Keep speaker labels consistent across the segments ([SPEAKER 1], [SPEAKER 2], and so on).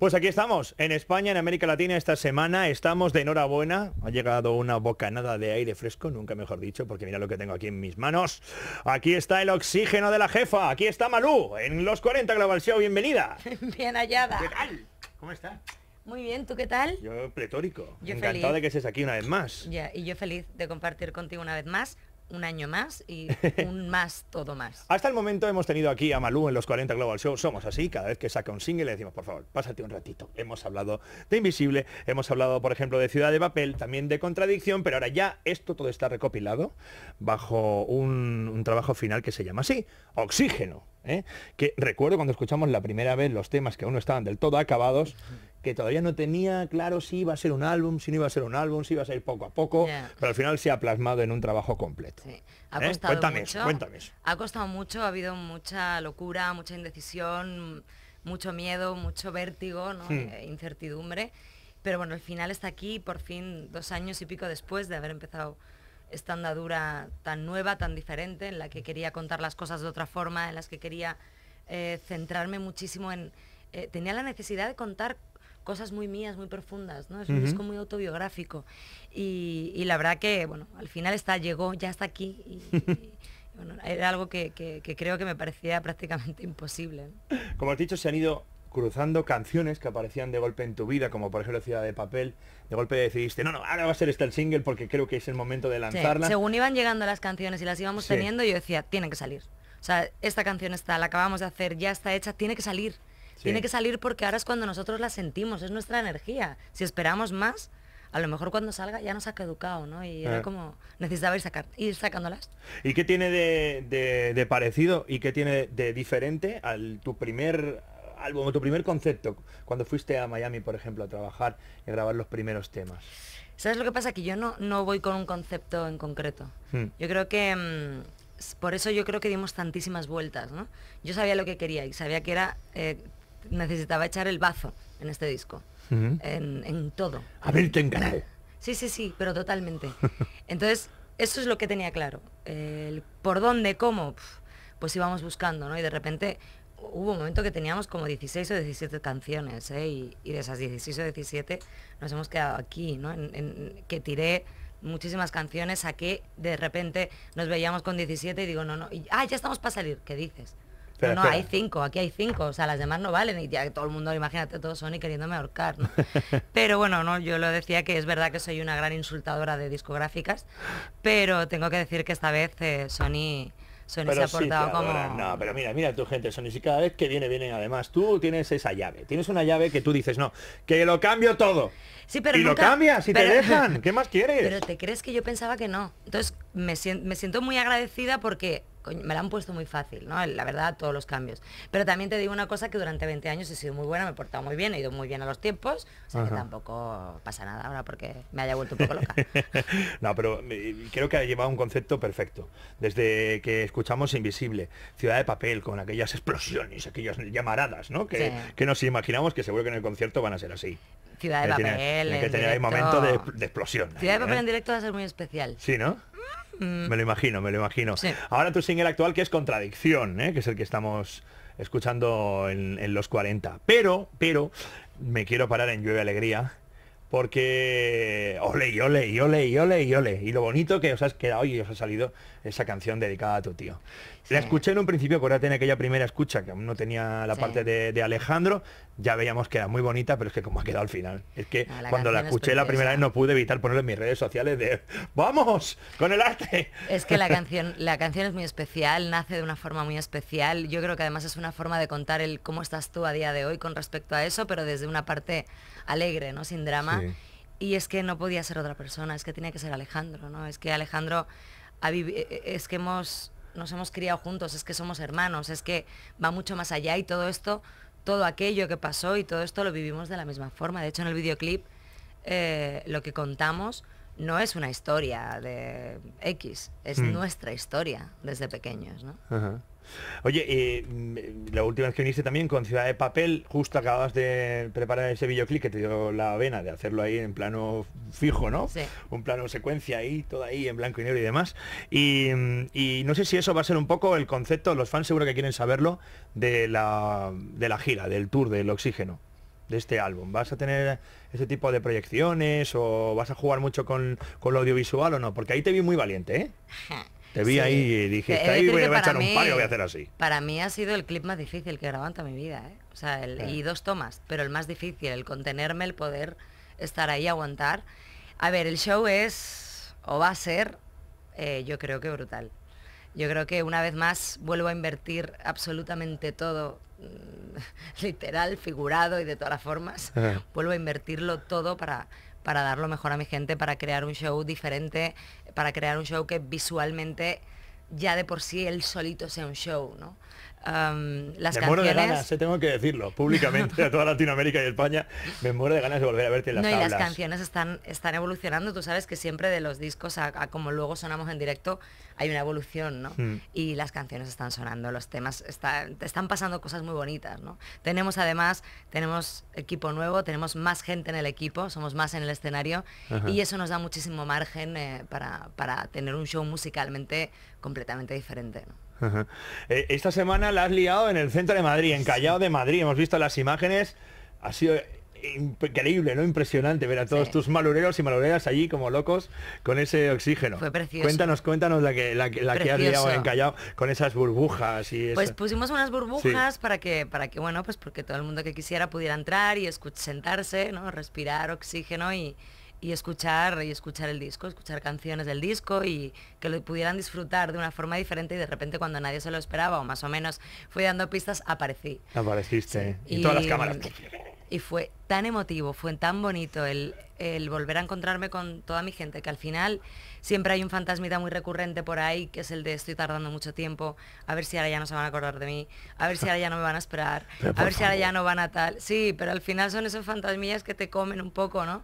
[SPEAKER 1] Pues aquí estamos, en España, en América Latina, esta semana estamos de enhorabuena. Ha llegado una bocanada de aire fresco, nunca mejor dicho, porque mira lo que tengo aquí en mis manos. Aquí está el oxígeno de la jefa, aquí está Malú, en los 40 Global Show, bienvenida.
[SPEAKER 2] Bien hallada. ¿Qué tal? ¿Cómo está? Muy bien, ¿tú qué tal? Yo
[SPEAKER 1] pletórico. Encantado de que estés aquí una vez más.
[SPEAKER 2] y yo feliz de compartir contigo una vez más un año más y un más, todo más.
[SPEAKER 1] Hasta el momento hemos tenido aquí a Malú en los 40 Global Show. Somos así, cada vez que saca un single le decimos, por favor, pásate un ratito. Hemos hablado de Invisible, hemos hablado, por ejemplo, de Ciudad de Papel, también de Contradicción, pero ahora ya esto todo está recopilado bajo un, trabajo final que se llama así, Oxígeno. ¿eh? Que recuerdo cuando escuchamos la primera vez los temas que aún no estaban del todo acabados que todavía no tenía claro si iba a ser un álbum, si no iba a ser un álbum, si iba a ser poco a poco, pero al final se ha plasmado en un trabajo completo. ¿eh? cuéntame, cuéntame.
[SPEAKER 2] Ha costado mucho, ha habido mucha locura, mucha indecisión, mucho miedo, mucho vértigo, hmm. eh, incertidumbre, pero bueno, al final está aquí, por fin, dos años y pico después de haber empezado esta andadura tan nueva, tan diferente, en la que quería contar las cosas de otra forma, en las que quería eh, centrarme muchísimo en... tenía la necesidad de contar cosas muy mías, muy profundas, ¿no? Es un disco muy autobiográfico. Y, la verdad que, bueno, al final está, llegó, ya está aquí. bueno, era algo que, creo que me parecía prácticamente imposible.
[SPEAKER 1] Como has dicho, se han ido cruzando canciones que aparecían de golpe en tu vida, como por ejemplo Ciudad de Papel, de golpe decidiste, no, no, ahora va a ser este el single porque creo que es el momento de lanzarla. según
[SPEAKER 2] iban llegando las canciones y las íbamos teniendo, yo decía, tiene que salir. O sea, esta canción está, la acabamos de hacer, ya está hecha, tiene que salir. Tiene que salir porque ahora es cuando nosotros la sentimos, es nuestra energía. Si esperamos más, a lo mejor cuando salga ya nos ha caducado, ¿no? Y era ah. como, necesitaba ir, sacándolas.
[SPEAKER 1] ¿Y qué tiene de, parecido y qué tiene de diferente al tu primer álbum, tu primer concepto, cuando fuiste a Miami, por ejemplo, a trabajar y grabar los primeros temas?
[SPEAKER 2] ¿Sabes lo que pasa? Que yo no, no voy con un concepto en concreto. Hmm. Yo creo que... Mm, por eso yo creo que dimos tantísimas vueltas, ¿no? Yo sabía lo que quería y sabía que era eh, necesitaba echar el bazo en este disco, en, en, todo. Abrirte en canal. Sí, sí, sí, pero totalmente. Entonces, eso es lo que tenía claro. El por dónde, cómo, pues íbamos buscando, ¿no? Y de repente hubo un momento que teníamos como 16 o 17 canciones, ¿eh? y, de esas 16 o 17 nos hemos quedado aquí, ¿no? que tiré muchísimas canciones, A que de repente nos veíamos con 17 y digo, no, no, ah, ya estamos para salir, ¿qué dices? Pero no, hay cinco, aquí hay cinco, o sea, las demás no valen y ya todo el mundo, imagínate, todo Sony y queriéndome ahorcar, Pero bueno, no, yo lo decía que es verdad que soy una gran insultadora de discográficas, pero tengo que decir que esta vez eh, Sony... Sony se ha portado como...
[SPEAKER 1] No, pero mira, mira tu gente, Sony, si cada vez que viene, viene además. Tú tienes esa llave, tienes una llave que tú dices, no, que lo cambio todo. Sí, pero y lo cambias y te dejan. ¿Qué más quieres? Pero te
[SPEAKER 2] crees que yo pensaba que no. Entonces me, me siento muy agradecida porque me la han puesto muy fácil, ¿no? La verdad, todos los cambios. Pero también te digo una cosa que durante 20 años he sido muy buena, me he portado muy bien, he ido muy bien a los tiempos, o sea que tampoco pasa nada ahora porque me haya vuelto un poco loca.
[SPEAKER 1] no, pero eh, creo que ha llevado un concepto perfecto. Desde que escuchamos Invisible, Ciudad de Papel, con aquellas explosiones, aquellas llamaradas, ¿no? Que, nos imaginamos que seguro que en el concierto van a ser así.
[SPEAKER 2] Ciudad de Papel. en que momento de,
[SPEAKER 1] explosión. Ciudad de Papel ¿eh? en
[SPEAKER 2] directo va a ser muy especial. Sí, ¿no? Mm. Me
[SPEAKER 1] lo imagino, me lo imagino. Ahora tu single actual que es Contradicción, ¿eh? que es el que estamos escuchando en, en los 40. Pero, pero, me quiero parar en Llueve Alegría, porque ole, y ole, y ole, y ole, y ole. Y lo bonito que os has quedado y os ha salido esa canción dedicada a tu tío. La escuché en un principio, acuérdate en aquella primera escucha, que aún no tenía la parte de, Alejandro, ya veíamos que era muy bonita, pero es que como ha quedado al final. Es que ah, cuando la escuché la primera vez no pude evitar ponerlo en mis redes sociales de ¡Vamos! ¡Con el arte!
[SPEAKER 2] Es que la canción, la canción es muy especial, nace de una forma muy especial. Yo creo que además es una forma de contar el cómo estás tú a día de hoy con respecto a eso, pero desde una parte alegre, ¿no? Sin drama. Y es que no podía ser otra persona, es que tenía que ser Alejandro, ¿no? Es que Alejandro, e-, e-, es que hemos, nos hemos criado juntos, es que somos hermanos, es que va mucho más allá y todo esto, todo aquello que pasó y todo esto lo vivimos de la misma forma. De hecho, en el videoclip eh, lo que contamos no es una historia de X, es mm. nuestra historia desde pequeños, ¿no?
[SPEAKER 1] Oye, y mm, eh, la última vez que viniste también con Ciudad de Papel, justo acababas de preparar ese videoclip que te dio la vena de hacerlo ahí en plano fijo, ¿no? Sí. Un plano secuencia ahí, todo ahí en blanco y negro y demás. Y, mm, no sé si eso va a ser un poco el concepto, los fans seguro que quieren saberlo, de la, gira, del tour, del oxígeno de este álbum? ¿Vas a tener ese tipo de proyecciones o vas a jugar mucho con, con lo audiovisual o no? Porque ahí te vi muy valiente, ¿eh? Te vi ahí y dije, está ahí voy a echar un par y voy a hacer
[SPEAKER 2] así. Para mí ha sido el clip más difícil que he grabado en toda mi vida, ¿eh? O sea, y dos tomas, pero el más difícil, el contenerme, el poder estar ahí, aguantar. A ver, el show es, o va a ser, eh, yo creo que brutal. Yo creo que una vez más vuelvo a invertir absolutamente todo, mm, literal, figurado y de todas las formas, vuelvo a invertirlo todo para para dar lo mejor a mi gente, para crear un show diferente, para crear un show que visualmente ya de por sí él solito sea un show, ¿no? las me muero de ganas,
[SPEAKER 1] eh, tengo que decirlo públicamente a toda Latinoamérica y España, me muero de ganas de volver a verte en las no, y las canciones
[SPEAKER 2] están, están evolucionando, tú sabes que siempre de los discos a, como luego sonamos en directo hay una evolución, ¿no? Mm. Y las canciones están sonando, los temas, están pasando cosas muy bonitas, ¿no? Tenemos además, tenemos equipo nuevo, tenemos más gente en el equipo, somos más en el escenario y eso nos da muchísimo margen eh, para, para, tener un show musicalmente completamente diferente,
[SPEAKER 1] eh, esta semana la has liado en el centro de Madrid, en Callao de Madrid. Hemos visto las imágenes. Ha sido increíble, ¿no? Impresionante ver a todos tus malureros y malureras allí como locos con ese oxígeno. Fue precioso. Cuéntanos, cuéntanos la que, la, la que has liado en Callao con esas burbujas y Pues
[SPEAKER 2] pusimos unas burbujas para que, para que, bueno, pues porque todo el mundo que quisiera pudiera entrar y sentarse, ¿no? Respirar oxígeno y, y escuchar y escuchar el disco, escuchar canciones del disco y que lo pudieran disfrutar de una forma diferente y de repente cuando nadie se lo esperaba o más o menos fui dando pistas aparecí.
[SPEAKER 1] Apareciste y, todas las cámaras.
[SPEAKER 2] Y fue tan emotivo, fue tan bonito el, volver a encontrarme con toda mi gente, que al final siempre hay un fantasmita muy recurrente por ahí, que es el de estoy tardando mucho tiempo, a ver si ahora ya no se van a acordar de mí, a ver si ahora ya no me van a esperar, a ver si ahora ya no van a tal. Sí, pero al final son esos fantasmillas que te comen un poco, ¿no?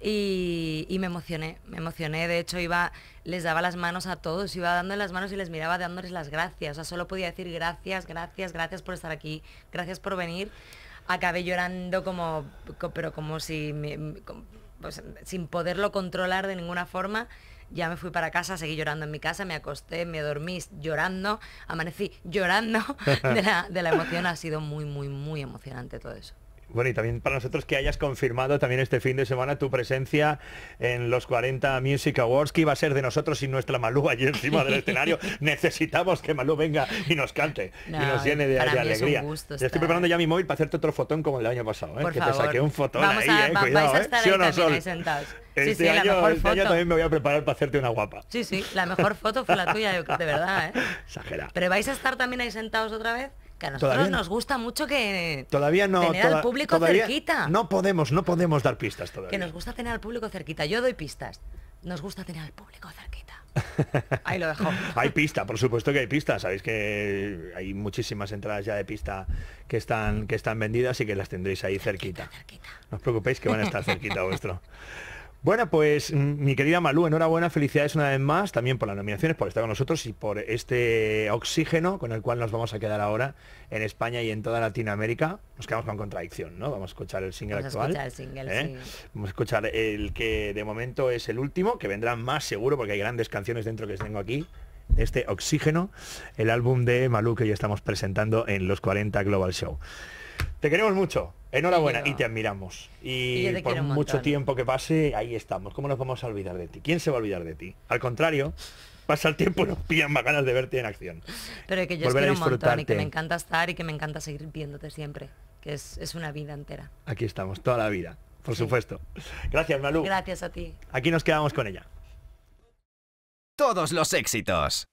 [SPEAKER 2] Y, me emocioné, me emocioné, de hecho iba, les daba las manos a todos, iba dando las manos y les miraba dándoles las gracias, o sea, solo podía decir gracias, gracias, gracias por estar aquí, gracias por venir. Acabé llorando como, pero como si, pues, sin poderlo controlar de ninguna forma, ya me fui para casa, seguí llorando en mi casa, me acosté, me dormí llorando, amanecí llorando de la emoción, ha sido muy, muy, muy emocionante todo eso. Bueno, y también para
[SPEAKER 1] nosotros que hayas confirmado también este fin de semana tu presencia en los 40 Music Awards, que iba a ser de nosotros y nuestra Malú allí encima del escenario. Necesitamos que Malú venga y nos cante y nos llene de, alegría. Es Estoy preparando ya mi móvil para hacerte otro fotón como el año pasado, ¿eh? que te saqué un fotón ahí, a, eh, cuidado, ¿Sí la mejor
[SPEAKER 2] este también
[SPEAKER 1] me voy a preparar para hacerte una guapa.
[SPEAKER 2] Sí, sí, la mejor foto fue la tuya, de verdad, ¿eh? Exagera. ¿Pero vais a estar también ahí sentados otra vez? Que a nosotros nos gusta mucho que
[SPEAKER 1] todavía no, tener al público cerquita. No podemos, no podemos dar pistas todavía. Que nos
[SPEAKER 2] gusta tener al público cerquita. Yo doy pistas. Nos gusta tener al público cerquita.
[SPEAKER 1] Ahí lo dejo. hay pista, por supuesto que hay pista. Sabéis que hay muchísimas entradas ya de pista que están, que están vendidas y que las tendréis ahí cerquita. No os preocupéis que van a estar cerquita vuestro. Bueno, pues mm, mi querida Malú, enhorabuena, felicidades una vez más, también por las nominaciones, por estar con nosotros y por este oxígeno con el cual nos vamos a quedar ahora en España y en toda Latinoamérica. Nos quedamos con contradicción, ¿no? Vamos a escuchar el single vamos actual. A escuchar el single, ¿eh? sí. Vamos a escuchar el que de momento es el último, que vendrá más seguro porque hay grandes canciones dentro que tengo aquí este Oxígeno, el álbum de Malú que ya estamos presentando en los 40 Global Show. Te queremos mucho. Enhorabuena y, te admiramos. Y, por mucho tiempo que pase, ahí estamos. ¿Cómo nos vamos a olvidar de ti? ¿Quién se va a olvidar de ti? Al contrario, pasa el tiempo y nos pillan más ganas de verte en acción.
[SPEAKER 2] Pero que yo un montón y que me encanta estar y que me encanta seguir viéndote siempre, que es, una vida entera.
[SPEAKER 1] Aquí estamos, toda la vida, por supuesto. Gracias, Malu.
[SPEAKER 2] Gracias a ti.
[SPEAKER 1] Aquí nos quedamos con ella. Todos los éxitos.